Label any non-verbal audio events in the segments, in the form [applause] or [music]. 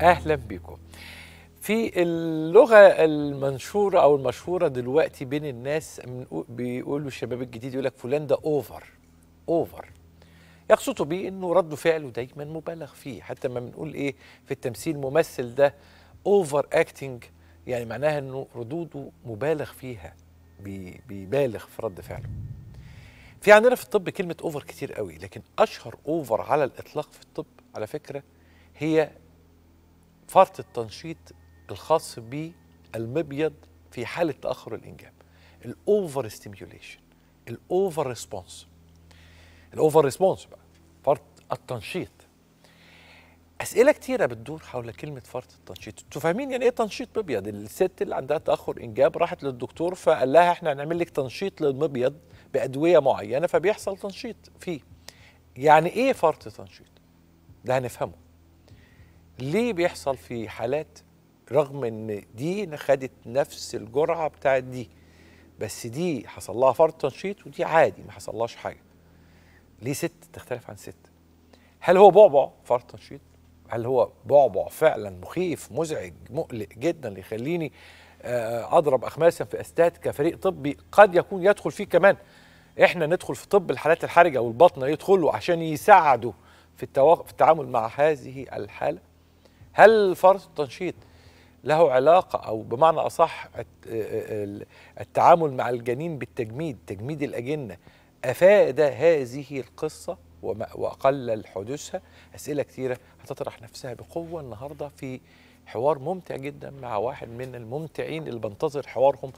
اهلا بيكم في اللغه المنشوره او المشهوره دلوقتي بين الناس بيقولوا الشباب الجديد يقول لك فلان ده اوفر اوفر يقصدوا بيه انه رد فعله دايما مبالغ فيه حتى ما بنقول ايه في التمثيل ممثل ده اوفر اكتنج يعني معناها انه ردوده مبالغ فيها بيبالغ في رد فعله في عندنا في الطب كلمه اوفر كتير قوي لكن اشهر اوفر على الاطلاق في الطب على فكره هي فرط التنشيط الخاص بالمبيض في حاله تاخر الانجاب الاوفر ستيميوليشن الاوفر ريسبونس الاوفر ريسبونس بقى فرط التنشيط اسئله كتيره بتدور حول كلمه فرط التنشيط انتوا فاهمين يعني ايه تنشيط مبيض الست اللي عندها تاخر انجاب راحت للدكتور فقال لها احنا هنعمل لك تنشيط للمبيض بادويه معينه فبيحصل تنشيط فيه يعني ايه فرط تنشيط ده هنفهمه ليه بيحصل في حالات رغم ان دي خدت نفس الجرعه بتاعت دي بس دي حصل لها فرط تنشيط ودي عادي ما حصلهاش حاجه ليه ست تختلف عن ست هل هو بعبع فرط تنشيط هل هو بعبع فعلا مخيف مزعج مقلق جدا اللي يخليني آه، اضرب اخماسا في استاد كفريق طبي قد يكون يدخل فيه كمان احنا ندخل في طب الحالات الحرجه والبطنه يدخلوا عشان يساعدوا في, في التعامل مع هذه الحاله هل فرض التنشيط له علاقة أو بمعنى أصح التعامل مع الجنين بالتجميد تجميد الأجنة أفاد هذه القصة وقلل حدوثها أسئلة كثيرة هتطرح نفسها بقوة النهاردة في حوار ممتع جدا مع واحد من الممتعين اللي بنتظر حوارهم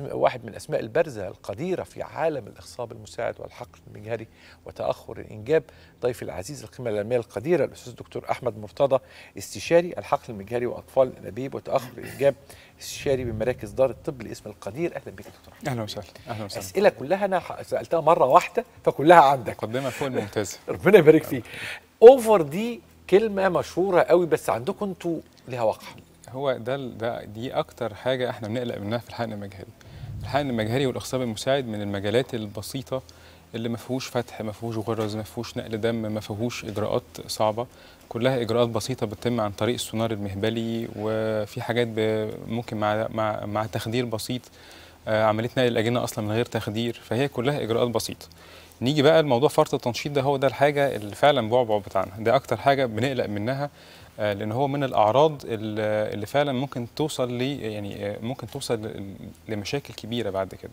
واحد من الأسماء البارزة القديرة في عالم الإخصاب المساعد والحقل المجهري وتأخر الإنجاب ضيف العزيز القيمة العلمية القديرة الأستاذ الدكتور أحمد مرتضى استشاري الحقل المجهري وأطفال الأنابيب وتأخر الإنجاب استشاري بمراكز دار الطب لاسم القدير أهلا بك دكتور أهلا وسهلا أهلا وسهلا أسئلة كلها أنا سألتها مرة واحدة فكلها عندك مقدمة فوق الممتازة [laughs] ربنا يبارك فيك أوفر دي كلمة مشهورة قوي بس عندكم أنتوا لها وقع هو ده, ده دي اكتر حاجه احنا بنقلق منها في الحقن المجهري الحقن المجهري والاخصاب المساعد من المجالات البسيطه اللي ما فيهوش فتح ما فيهوش غرز ما فيهوش نقل دم ما فيهوش اجراءات صعبه كلها اجراءات بسيطه بتتم عن طريق السونار المهبلي وفي حاجات ممكن مع مع مع تخدير بسيط آه، عمليه نقل الاجنه اصلا من غير تخدير فهي كلها اجراءات بسيطه نيجي بقى لموضوع فرط التنشيط ده هو ده الحاجه اللي فعلا بعبع بتاعنا ده اكتر حاجه بنقلق منها آه، لان هو من الاعراض اللي فعلا ممكن توصل ل يعني آه، ممكن توصل لمشاكل كبيره بعد كده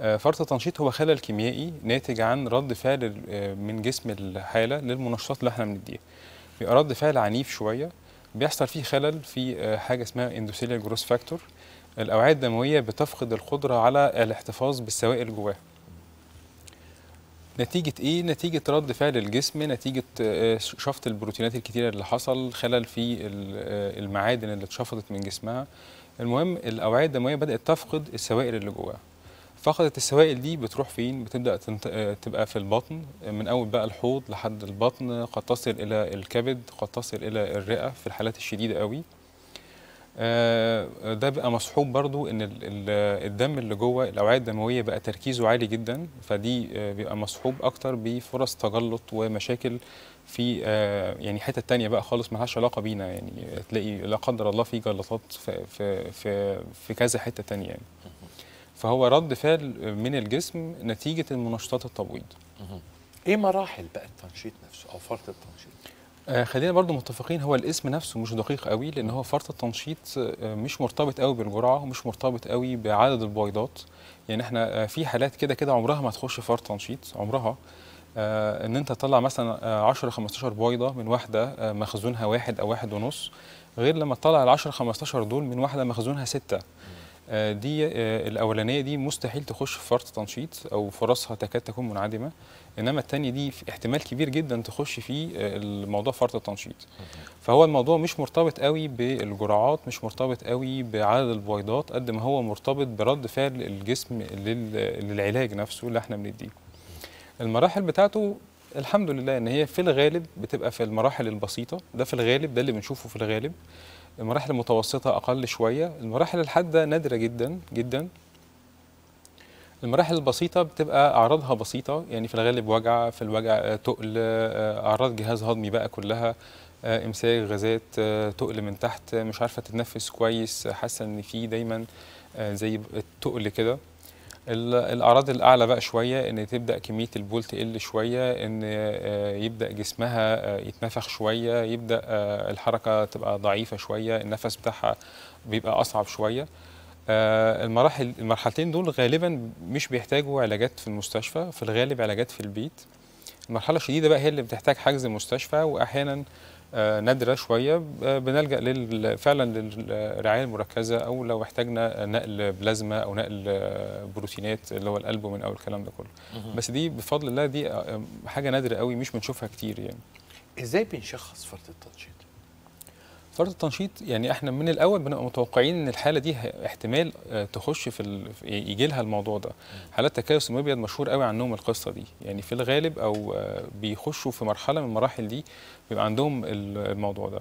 آه، فرط التنشيط هو خلل كيميائي ناتج عن رد فعل من جسم الحاله للمنشطات اللي احنا بنديها بيبقى رد فعل عنيف شويه بيحصل فيه خلل في حاجه اسمها اندوثيليال جروس فاكتور الاوعيه الدمويه بتفقد القدره على الاحتفاظ بالسوائل جواها نتيجه ايه نتيجه رد فعل الجسم نتيجه آه، شفط البروتينات الكتيره اللي حصل خلل في آه، المعادن اللي اتشفطت من جسمها المهم الاوعيه الدمويه بدات تفقد السوائل اللي جواها فقدت السوائل دي بتروح فين بتبدا تنت... آه، تبقى في البطن من اول بقى الحوض لحد البطن قد تصل الى الكبد قد تصل الى الرئه في الحالات الشديده قوي آه، ده بقى مصحوب برضو ان الدم اللي جوه الاوعيه الدمويه بقى تركيزه عالي جدا فدي آه، بيبقى مصحوب اكتر بفرص تجلط ومشاكل في آه، يعني حته تانية بقى خالص ملهاش علاقه بينا يعني تلاقي لا قدر الله في جلطات في في في, في كذا حته تانية يعني فهو رد فعل من الجسم نتيجه المنشطات التبويض ايه مراحل بقى التنشيط نفسه او فرط التنشيط آه خلينا برضو متفقين هو الاسم نفسه مش دقيق قوي لان هو فرط التنشيط آه، مش مرتبط قوي بالجرعه ومش مرتبط قوي بعدد البويضات يعني احنا آه، في حالات كده كده عمرها ما تخش فرط تنشيط عمرها آه ان انت تطلع مثلا 10 15 بويضه من واحده آه، مخزونها واحد او واحد ونص غير لما تطلع ال 10 15 دول من واحده مخزونها سته آه، دي آه، الاولانيه دي مستحيل تخش في فرط تنشيط او فرصها تكاد تكون منعدمه انما الثانيه دي في احتمال كبير جدا تخش في آه، الموضوع فرط التنشيط فهو الموضوع مش مرتبط قوي بالجرعات مش مرتبط قوي بعدد البويضات قد ما هو مرتبط برد فعل الجسم للعلاج نفسه اللي احنا بنديه المراحل بتاعته الحمد لله ان هي في الغالب بتبقى في المراحل البسيطه ده في الغالب ده اللي بنشوفه في الغالب المراحل المتوسطة أقل شوية المراحل الحادة نادرة جدا جدا المراحل البسيطة بتبقى أعراضها بسيطة يعني في الغالب وجع في الوجع آه، تقل آه، أعراض جهاز هضمي بقى كلها آه، امساك غازات تقل من تحت مش عارفة تتنفس كويس حاسة إن في دايما زي التقل كده الاعراض الاعلى بقى شويه ان تبدا كميه البول تقل شويه ان آه، يبدا جسمها آه، يتنفخ شويه يبدا آه، الحركه تبقى ضعيفه شويه النفس بتاعها بيبقى اصعب شويه المراحل المرحلتين دول غالبا مش بيحتاجوا علاجات في المستشفى في الغالب علاجات في البيت المرحله الشديده بقى هي اللي بتحتاج حجز المستشفى واحيانا آه، نادره شويه آه، بنلجا لل... فعلا للرعايه المركزه او لو احتاجنا نقل بلازما او نقل آه، بروتينات اللي هو الالبومين او الكلام ده كله بس دي بفضل الله دي حاجه نادره قوي مش بنشوفها كتير يعني ازاي بنشخص فرط التنشيط فتره التنشيط يعني احنا من الاول بنبقى متوقعين ان الحاله دي احتمال آه، تخش في ال... يجي لها الموضوع ده حالات تكيس المبيض مشهور قوي عنهم القصه دي يعني في الغالب او آه، بيخشوا في مرحله من المراحل دي بيبقى عندهم الموضوع ده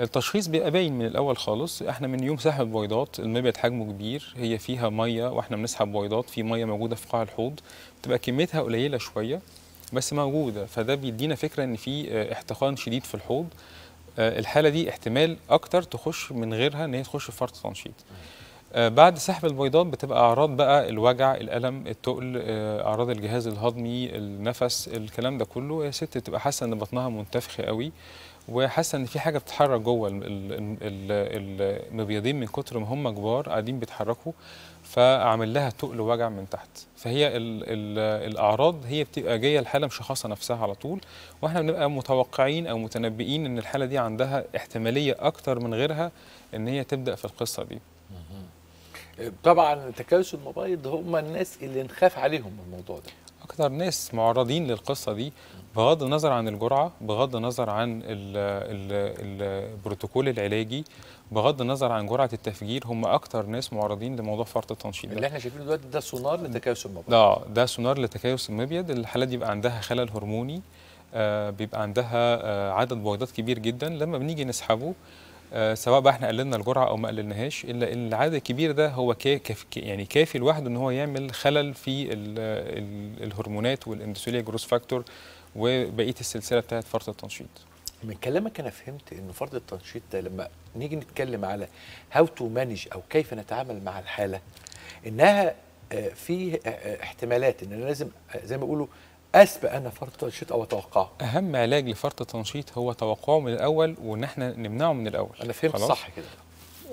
التشخيص بيبقى باين من الاول خالص احنا من يوم سحب البويضات المبيض حجمه كبير هي فيها ميه واحنا بنسحب بيضات في ميه موجوده في قاع الحوض بتبقى كميتها قليله شويه بس موجوده فده بيدينا فكره ان في آه، احتقان شديد في الحوض آه، الحاله دي احتمال اكتر تخش من غيرها ان هي تخش في فرط تنشيط آه، بعد سحب البيضات بتبقى اعراض بقى الوجع الالم التقل آه، اعراض الجهاز الهضمي النفس الكلام ده كله يا ست تبقى حاسه ان بطنها منتفخه قوي وحاسه ان في حاجه بتتحرك جوه المبيضين من كتر ما هم كبار قاعدين بيتحركوا فاعمل لها تقل وجع من تحت فهي الـ الـ الاعراض هي بتبقى جايه الحاله مشخصه نفسها على طول واحنا بنبقى متوقعين او متنبئين ان الحاله دي عندها احتماليه اكتر من غيرها ان هي تبدا في القصه دي طبعا تكيس المبيض هم الناس اللي نخاف عليهم الموضوع ده اكثر ناس معرضين للقصه دي بغض النظر عن الجرعه بغض النظر عن الـ الـ البروتوكول العلاجي بغض النظر عن جرعه التفجير هم اكثر ناس معرضين لموضوع فرط التنشيط اللي احنا شايفينه دلوقتي ده سونار لتكيس المبيض اه ده سونار لتكيس المبيض الحالات دي بيبقى عندها خلل هرموني آه بيبقى عندها آه عدد بويضات كبير جدا لما بنيجي نسحبه آه، سواء بقى احنا قللنا الجرعه او ما قللناهاش الا ان العدد الكبير ده هو كاف يعني كافي لوحده ان هو يعمل خلل في الهرمونات والاندوثيليا جروس فاكتور وبقيه السلسله بتاعت فرط التنشيط. من كلامك انا فهمت ان فرط التنشيط ده لما نيجي نتكلم على هاو تو مانج او كيف نتعامل مع الحاله انها آه، في آه، احتمالات ان انا لازم زي ما بيقولوا اسبق انا فرط التنشيط او اتوقعه اهم علاج لفرط التنشيط هو توقعه من الاول وان احنا نمنعه من الاول انا فهمت صح كده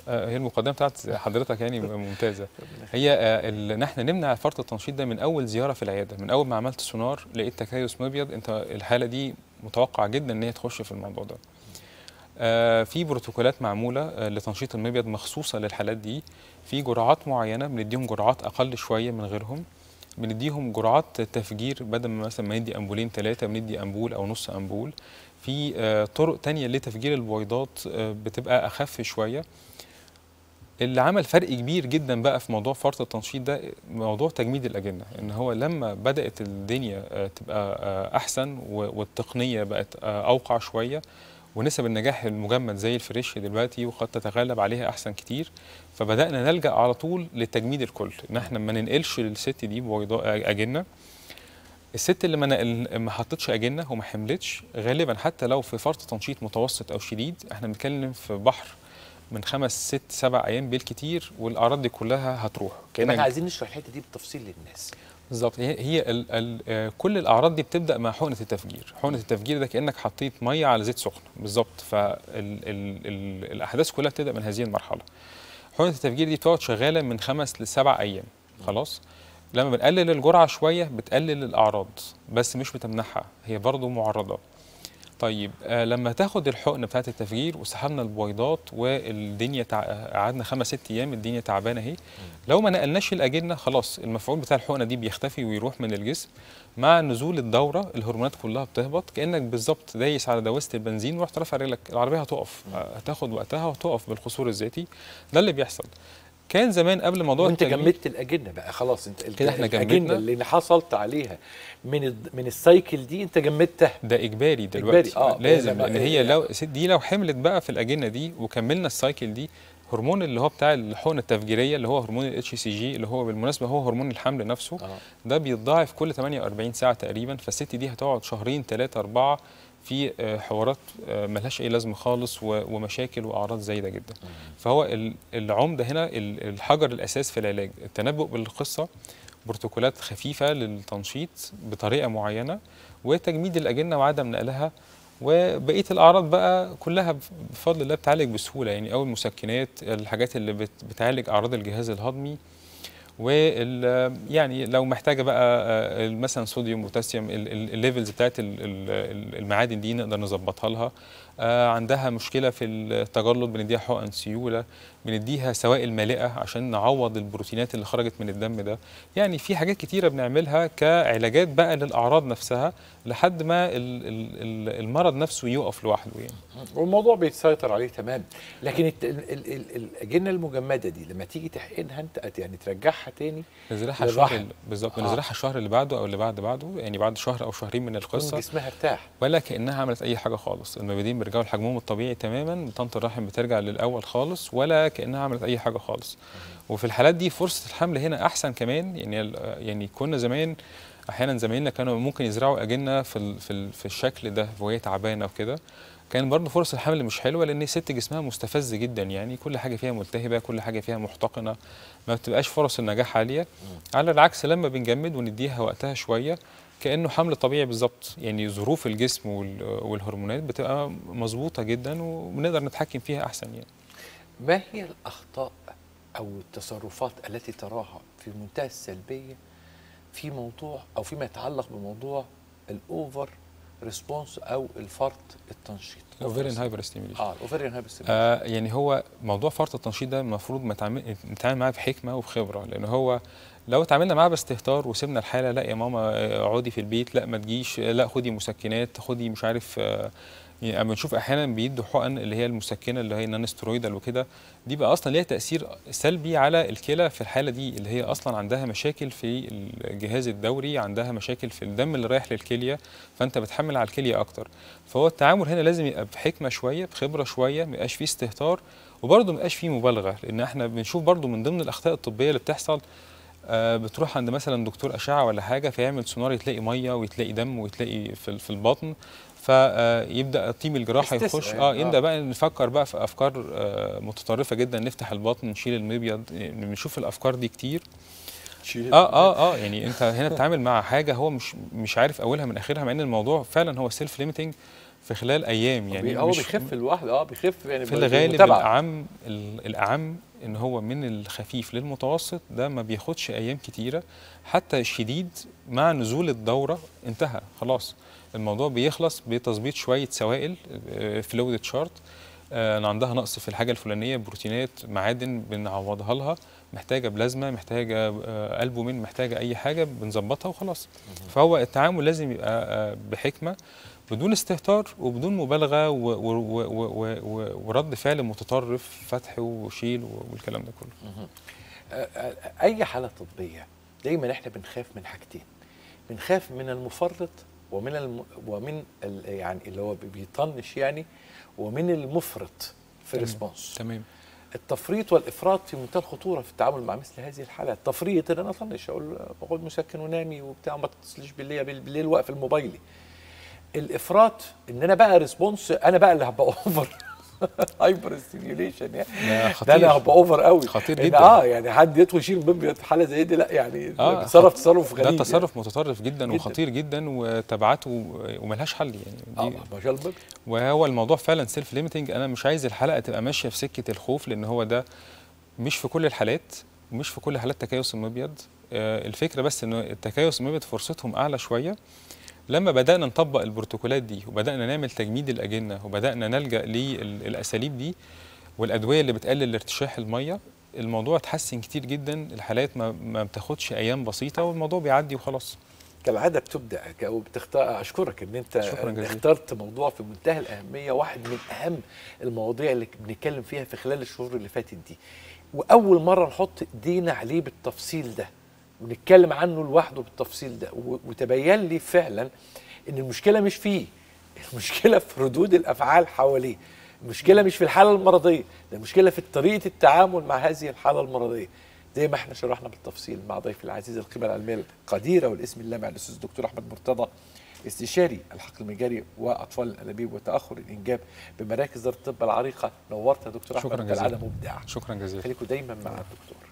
آه، هي المقدمه بتاعت حضرتك يعني ممتازه [laughs] هي ان آه، احنا نمنع فرط التنشيط ده من اول زياره في العياده من اول ما عملت سونار لقيت تكيس مبيض انت الحاله دي متوقع جدا ان هي تخش في الموضوع ده آه، في بروتوكولات معموله لتنشيط المبيض مخصوصه للحالات دي في جرعات معينه بنديهم جرعات اقل شويه من غيرهم بنديهم جرعات تفجير بدل ما مثلا ما ندي امبولين ثلاثه بندي امبول او نص امبول في آه، طرق تانية لتفجير البويضات آه، بتبقى اخف شويه اللي عمل فرق كبير جدا بقى في موضوع فرط التنشيط ده موضوع تجميد الاجنه ان هو لما بدات الدنيا آه، تبقى احسن والتقنيه بقت اوقع شويه ونسب النجاح المجمد زي الفريش دلوقتي وقد تتغلب عليها احسن كتير فبدانا نلجا على طول لتجميد الكل ان احنا ما ننقلش للست دي ببيضاء اجنه الست اللي ما نقل ما حطتش اجنه وما حملتش غالبا حتى لو في فرط تنشيط متوسط او شديد احنا بنتكلم في بحر من خمس ست سبع ايام بالكتير والاعراض دي كلها هتروح كانك عايزين نشرح الحته دي بالتفصيل للناس بالظبط هي, هي الـ آه، كل الاعراض دي بتبدا مع حقنه التفجير حقنه التفجير ده كانك حطيت ميه على زيت سخن بالظبط فالاحداث كلها بتبدا من هذه المرحله حقنه التفجير دي بتقعد شغاله من خمس لسبع ايام خلاص لما بنقلل الجرعه شويه بتقلل الاعراض بس مش بتمنحها هي برضه معرضه طيب آه لما تاخد الحقن بتاعت التفجير وسحبنا البويضات والدنيا تع... قعدنا خمس ست ايام الدنيا تعبانه اهي لو ما نقلناش الاجنه خلاص المفعول بتاع الحقنه دي بيختفي ويروح من الجسم مع نزول الدوره الهرمونات كلها بتهبط كانك بالظبط دايس على دواسه البنزين ورحت رافع رجلك العربيه هتقف هتاخد وقتها وتقف بالقصور الذاتي ده اللي بيحصل كان زمان قبل موضوع انت جمدت الاجنه بقى خلاص انت كده احنا جمدنا اللي حصلت عليها من من السايكل دي انت جمدتها ده اجباري دلوقتي إجباري. آه لازم ان هي لو دي لو حملت بقى في الاجنه دي وكملنا السايكل دي هرمون اللي هو بتاع الحقنه التفجيريه اللي هو هرمون الاتش سي جي اللي هو بالمناسبه هو هرمون الحمل نفسه آه. ده بيتضاعف كل 48 ساعه تقريبا فالست دي هتقعد شهرين ثلاثه اربعه في آه، حوارات آه، ملهاش اي لازمه خالص ومشاكل واعراض زايده جدا فهو العمده هنا الحجر الاساس في العلاج التنبؤ بالقصه بروتوكولات خفيفه للتنشيط بطريقه معينه وتجميد الاجنه وعدم نقلها وبقيه الاعراض بقى كلها بفضل الله بتعالج بسهوله يعني او المسكنات الحاجات اللي بتعالج اعراض الجهاز الهضمي و يعني لو محتاجه بقى آه، مثلا صوديوم بوتاسيوم الليفلز بتاعت المعادن دي نقدر نظبطها لها آه، عندها مشكله في التجلط بنديها حقن سيوله بنديها سوائل مالئه عشان نعوض البروتينات اللي خرجت من الدم ده يعني في حاجات كتيره بنعملها كعلاجات بقى للاعراض نفسها لحد ما المرض نفسه يقف لوحده يعني والموضوع بيتسيطر عليه تمام لكن الاجنه المجمده دي لما تيجي تحقنها انت يعني ترجعها تاني نزرعها الشهر بالظبط آه. نزرعها الشهر اللي بعده او اللي بعد بعده يعني بعد شهر او شهرين من القصه جسمها ارتاح ولا كانها عملت اي حاجه خالص المبيدين بيرجعوا لحجمهم الطبيعي تماما طنط الرحم بترجع للاول خالص ولا كانها عملت اي حاجه خالص وفي الحالات دي فرصه الحمل هنا احسن كمان يعني يعني كنا زمان احيانا زمايلنا كانوا ممكن يزرعوا اجنه في في, في الشكل ده وهي تعبانه وكده كان برضه فرص الحمل مش حلوه لان الست جسمها مستفز جدا يعني كل حاجه فيها ملتهبه كل حاجه فيها محتقنه ما بتبقاش فرص النجاح عاليه على العكس لما بنجمد ونديها وقتها شويه كانه حمل طبيعي بالظبط يعني ظروف الجسم والهرمونات بتبقى مظبوطه جدا وبنقدر نتحكم فيها احسن يعني ما هي الاخطاء او التصرفات التي تراها في منتهى السلبيه في موضوع او فيما يتعلق بموضوع الاوفر ريسبونس او الفرط التنشيط الاوفيرين هايبر ستيميليشن اه الاوفيرين هايبر ستيميليشن آه يعني هو موضوع فرط التنشيط ده المفروض نتعامل معاه بحكمه وبخبره لان هو لو اتعاملنا معاه باستهتار وسيبنا الحاله لا يا ماما آه، اقعدي في البيت لا ما تجيش آه، لا خدي مسكنات خدي مش عارف آه يعني اما بنشوف احيانا بيدوا حقن اللي هي المسكنه اللي هي النانسترويدال سترويدال وكده دي بقى اصلا ليها تاثير سلبي على الكلى في الحاله دي اللي هي اصلا عندها مشاكل في الجهاز الدوري عندها مشاكل في الدم اللي رايح للكليه فانت بتحمل على الكليه اكتر فهو التعامل هنا لازم يبقى بحكمه شويه بخبره شويه ما يبقاش فيه استهتار وبرده ما يبقاش فيه مبالغه لان احنا بنشوف برده من ضمن الاخطاء الطبيه اللي بتحصل آه، بتروح عند مثلا دكتور اشعه ولا حاجه فيعمل سونار يتلاقي ميه ويتلاقي دم ويتلاقي في البطن فيبدا آه، تيم الجراحه يخش آه،, اه يبدا بقى نفكر بقى في افكار آه، متطرفه جدا نفتح البطن نشيل المبيض بنشوف الافكار دي كتير اه اه اه يعني انت هنا بتتعامل مع حاجه هو مش مش عارف اولها من اخرها مع ان الموضوع فعلا هو سيلف ليميتنج في خلال ايام يعني هو بيخف لوحده اه بيخف يعني في الغالب الاعم الاعم ان هو من الخفيف للمتوسط ده ما بياخدش ايام كتيره حتى الشديد مع نزول الدوره انتهى خلاص الموضوع بيخلص بتظبيط شويه سوائل فلويد آه، تشارت آه، عندها نقص في الحاجه الفلانيه بروتينات معادن بنعوضها لها محتاجه بلازما محتاجه آه، البومين محتاجه اي حاجه بنظبطها وخلاص فهو التعامل لازم يبقى بحكمه بدون استهتار وبدون مبالغه ورد فعل متطرف فتح وشيل والكلام ده كله اي حاله طبيه دايما احنا بنخاف من حاجتين بنخاف من المفرط ومن الم... ومن ال... يعني اللي هو بيطنش يعني ومن المفرط في الريسبونس تمام التفريط والافراط في منتهى الخطوره في التعامل مع مثل هذه الحالات التفريط ان انا اطنش اقول اقعد مسكن ونامي وبتاع وما تتصلش بالليل بالليل واقف الموبايلي الافراط ان انا بقى ريسبونس انا بقى اللي هبقى اوفر [laughs] هايبر [laughs] ستيميوليشن يعني ده انا هبقى اوفر قوي خطير جدا اه يعني حد يدخل يشيل بامب في حاله زي دي لا يعني آه بيتصرف تصرف غريب ده تصرف يعني. متطرف جدا, جداً وخطير جدا وتبعاته وملهاش حل يعني دي آه ما وهو الموضوع فعلا سيلف ليميتنج انا مش عايز الحلقه تبقى ماشيه في سكه الخوف لان هو ده مش في كل الحالات ومش في كل حالات تكيس المبيض آه، الفكره بس ان التكيس المبيض فرصتهم اعلى شويه لما بدأنا نطبق البروتوكولات دي وبدأنا نعمل تجميد الأجنة وبدأنا نلجأ للأساليب دي والأدوية اللي بتقلل ارتشاح المية الموضوع اتحسن كتير جدا الحالات ما, ما بتاخدش أيام بسيطة والموضوع بيعدي وخلاص كالعاده بتبدع وبتختار اشكرك ان انت اخترت موضوع في منتهى الاهميه واحد من اهم المواضيع اللي بنتكلم فيها في خلال الشهور اللي فاتت دي واول مره نحط ايدينا عليه بالتفصيل ده ونتكلم عنه لوحده بالتفصيل ده وتبين لي فعلا ان المشكله مش فيه [laughs] المشكله في ردود الافعال حواليه المشكله مش في الحاله المرضيه ده المشكله في طريقه التعامل مع هذه الحاله المرضيه زي ما احنا شرحنا بالتفصيل مع ضيفي العزيز القيمه العلميه القديره والاسم اللامع الاستاذ الدكتور احمد مرتضى استشاري الحقل المجاري واطفال الانابيب وتاخر الانجاب بمراكز دار الطب العريقه نورت يا دكتور شكرا احمد جزيلا مبدع شكرا جزيلا خليكم دايما مع الدكتور